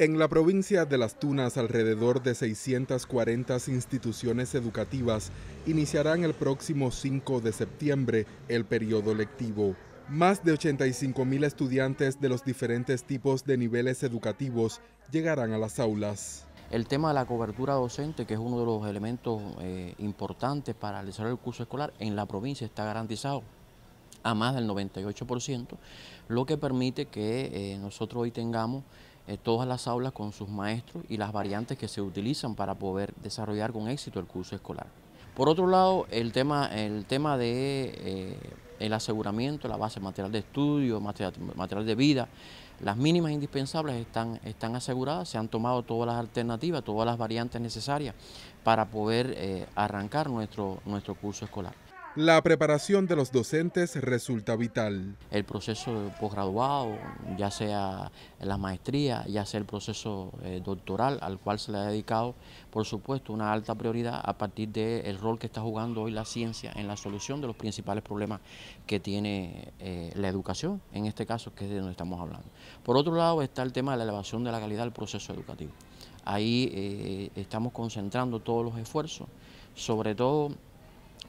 En la provincia de Las Tunas, alrededor de 640 instituciones educativas iniciarán el próximo 5 de septiembre el periodo lectivo. Más de 85 mil estudiantes de los diferentes tipos de niveles educativos llegarán a las aulas. El tema de la cobertura docente, que es uno de los elementos eh, importantes para el curso escolar, en la provincia está garantizado a más del 98%, lo que permite que eh, nosotros hoy tengamos eh, todas las aulas con sus maestros y las variantes que se utilizan para poder desarrollar con éxito el curso escolar. Por otro lado, el tema, el tema de eh, el aseguramiento, la base material de estudio, material, de vida, las mínimas indispensables están, están, aseguradas, se han tomado todas las alternativas, todas las variantes necesarias para poder eh, arrancar nuestro, nuestro curso escolar. La preparación de los docentes resulta vital. El proceso posgraduado, ya sea la maestría, ya sea el proceso eh, doctoral al cual se le ha dedicado, por supuesto, una alta prioridad a partir del rol que está jugando hoy la ciencia en la solución de los principales problemas que tiene eh, la educación, en este caso, que es de donde estamos hablando. Por otro lado está el tema de la elevación de la calidad del proceso educativo. Ahí eh, estamos concentrando todos los esfuerzos, sobre todo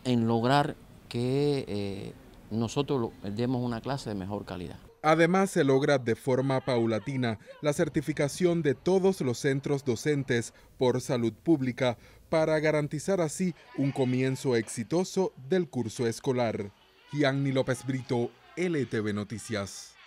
en lograr que eh, nosotros demos una clase de mejor calidad. Además, se logra de forma paulatina la certificación de todos los centros docentes por salud pública para garantizar así un comienzo exitoso del curso escolar. Gianni López Brito, LTV Noticias.